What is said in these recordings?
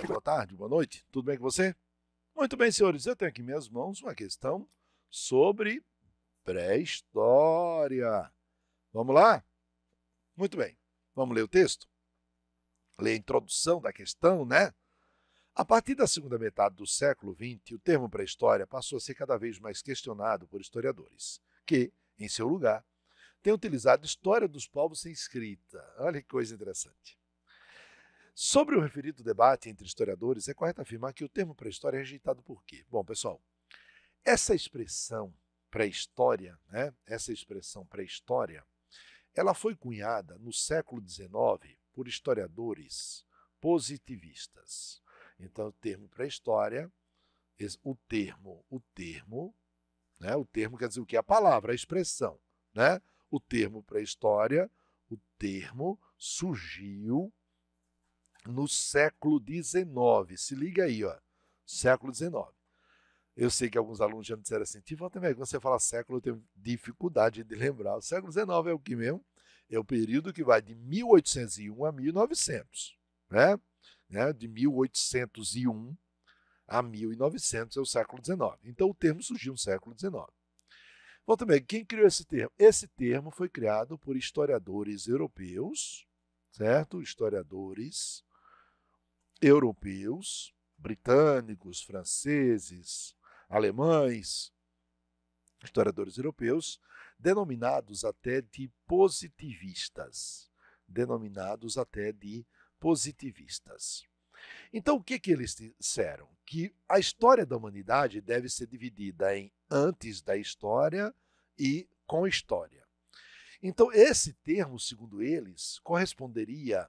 dia, boa tarde, boa noite. Tudo bem com você? Muito bem, senhores. Eu tenho aqui em minhas mãos uma questão sobre pré-história. Vamos lá? Muito bem. Vamos ler o texto? Ler a introdução da questão, né? A partir da segunda metade do século XX, o termo pré-história passou a ser cada vez mais questionado por historiadores, que, em seu lugar, têm utilizado história dos povos sem escrita. Olha que coisa interessante. Sobre o referido debate entre historiadores, é correto afirmar que o termo pré-história é rejeitado por quê? Bom, pessoal, essa expressão pré-história, né, essa expressão pré-história, ela foi cunhada no século XIX por historiadores positivistas. Então, o termo pré-história, o termo, o termo, né, o termo quer dizer o que? A palavra, a expressão, né? O termo pré-história, o termo surgiu no século XIX. Se liga aí, ó. Século XIX. Eu sei que alguns alunos já me disseram assim, Tivão, também quando você fala século, eu tenho dificuldade de lembrar. O século XIX é o que mesmo? É o período que vai de 1801 a 1900, né? né? De 1801 a 1900 é o século XIX. Então o termo surgiu no século XIX. Bom, também, quem criou esse termo? Esse termo foi criado por historiadores europeus, certo? Historiadores europeus, britânicos, franceses, alemães, historiadores europeus, denominados até de positivistas, denominados até de positivistas. Então, o que, que eles disseram? Que a história da humanidade deve ser dividida em antes da história e com história. Então, esse termo, segundo eles, corresponderia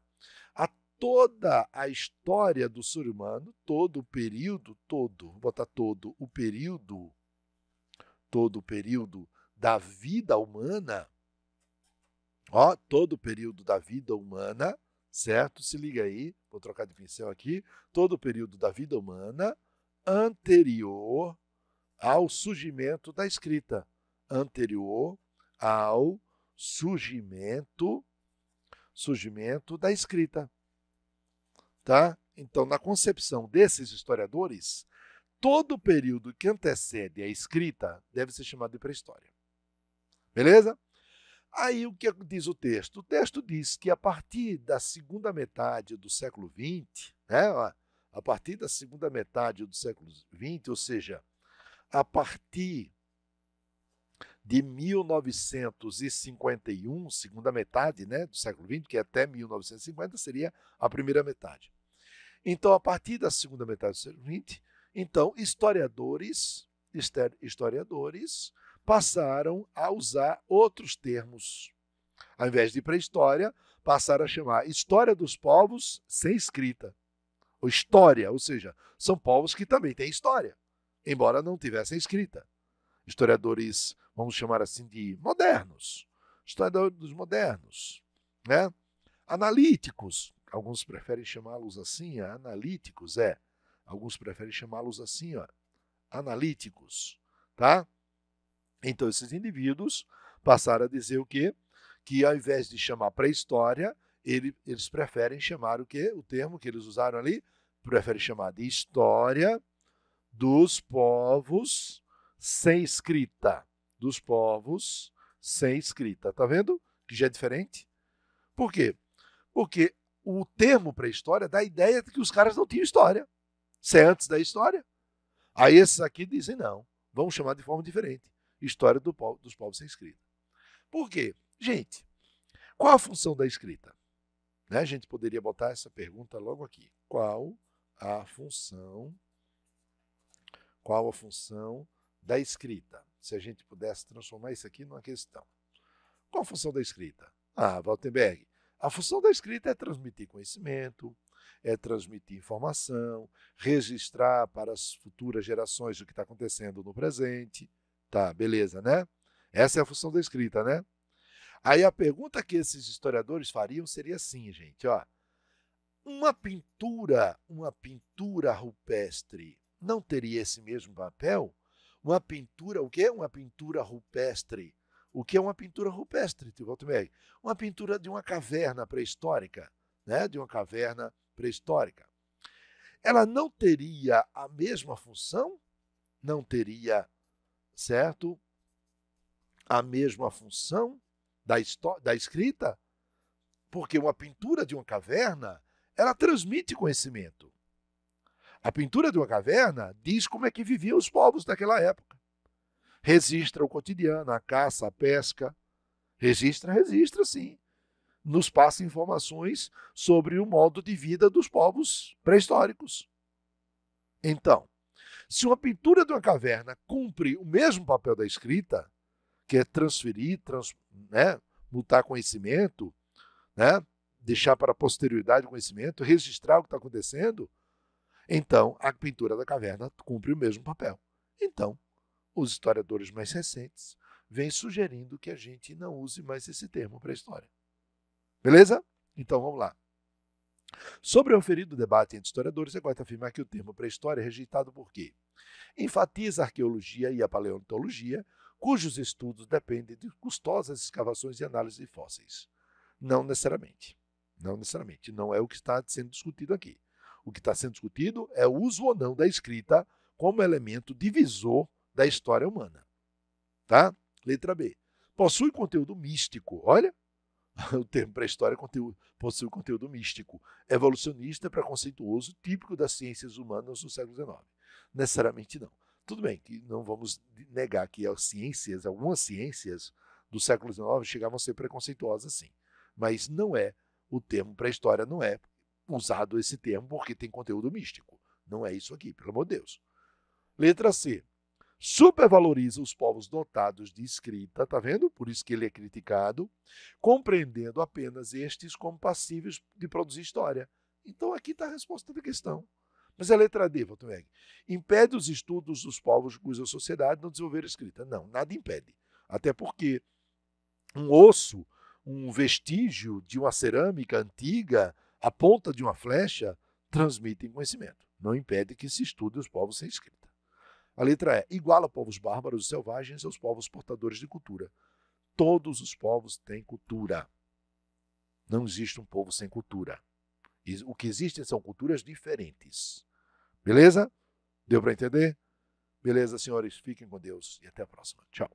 toda a história do ser humano, todo o período, todo, vou botar todo o período, todo o período da vida humana, ó, todo o período da vida humana, certo? Se liga aí, vou trocar de pincel aqui, todo o período da vida humana anterior ao surgimento da escrita, anterior ao surgimento surgimento da escrita. Tá? Então, na concepção desses historiadores, todo o período que antecede a escrita deve ser chamado de pré-história. Beleza? Aí o que diz o texto? O texto diz que a partir da segunda metade do século XX, né, a partir da segunda metade do século XX, ou seja, a partir de 1951, segunda metade né, do século XX, que é até 1950 seria a primeira metade. Então, a partir da segunda metade do século XX, então, historiadores, historiadores passaram a usar outros termos. Ao invés de pré-história, passaram a chamar história dos povos sem escrita. Ou história, ou seja, são povos que também têm história, embora não tivessem escrita. Historiadores, vamos chamar assim de modernos, historiadores modernos, né? analíticos, alguns preferem chamá-los assim, ó, analíticos, é. Alguns preferem chamá-los assim, ó, analíticos, tá? Então esses indivíduos passaram a dizer o quê? Que ao invés de chamar pré-história, ele, eles preferem chamar o quê? O termo que eles usaram ali, preferem chamar de história dos povos sem escrita, dos povos sem escrita, tá vendo? Que já é diferente. Por quê? Porque o termo pré-história dá a ideia de que os caras não tinham história. Se é antes da história. Aí esses aqui dizem não, vamos chamar de forma diferente. História do povo, dos povos sem escrita. Por quê? Gente, qual a função da escrita? Né? A gente poderia botar essa pergunta logo aqui. Qual a função? Qual a função da escrita? Se a gente pudesse transformar isso aqui numa questão. Qual a função da escrita? Ah, Waltenberg, a função da escrita é transmitir conhecimento, é transmitir informação, registrar para as futuras gerações o que está acontecendo no presente. Tá, beleza, né? Essa é a função da escrita, né? Aí a pergunta que esses historiadores fariam seria assim, gente, ó. Uma pintura, uma pintura rupestre não teria esse mesmo papel? Uma pintura, o quê? Uma pintura rupestre o que é uma pintura rupestre, Tio Valtemir? Uma pintura de uma caverna pré-histórica, né? de uma caverna pré-histórica. Ela não teria a mesma função? Não teria, certo? A mesma função da, da escrita? Porque uma pintura de uma caverna, ela transmite conhecimento. A pintura de uma caverna diz como é que viviam os povos daquela época. Registra o cotidiano, a caça, a pesca. Registra, registra, sim. Nos passa informações sobre o modo de vida dos povos pré-históricos. Então, se uma pintura de uma caverna cumpre o mesmo papel da escrita, que é transferir, trans, né, mutar conhecimento, né, deixar para a posterioridade o conhecimento, registrar o que está acontecendo, então a pintura da caverna cumpre o mesmo papel. Então, os historiadores mais recentes vêm sugerindo que a gente não use mais esse termo para a história. Beleza? Então vamos lá. Sobre o referido debate entre historiadores, é correto afirmar que o termo pré-história é rejeitado quê? enfatiza a arqueologia e a paleontologia, cujos estudos dependem de custosas escavações e análises de fósseis. Não necessariamente. Não necessariamente. Não é o que está sendo discutido aqui. O que está sendo discutido é o uso ou não da escrita como elemento divisor da história humana. Tá? Letra B. Possui conteúdo místico. Olha, o termo para a história é possui conteúdo místico, evolucionista para típico das ciências humanas do século XIX. Necessariamente não. Tudo bem que não vamos negar que as ciências, algumas ciências do século XIX chegavam a ser preconceituosas, sim. Mas não é o termo para a história, não é usado esse termo porque tem conteúdo místico. Não é isso aqui, pelo amor de Deus. Letra C supervaloriza os povos dotados de escrita, tá vendo? Por isso que ele é criticado, compreendendo apenas estes como passíveis de produzir história. Então aqui está a resposta da questão. Mas a é letra D, Voltenberg, impede os estudos dos povos cuja sociedade não desenvolveram escrita? Não, nada impede. Até porque um osso, um vestígio de uma cerâmica antiga, a ponta de uma flecha, transmitem conhecimento. Não impede que se estude os povos sem escrita. A letra é: iguala povos bárbaros e selvagens aos povos portadores de cultura. Todos os povos têm cultura. Não existe um povo sem cultura. O que existem são culturas diferentes. Beleza? Deu para entender? Beleza, senhores. Fiquem com Deus e até a próxima. Tchau.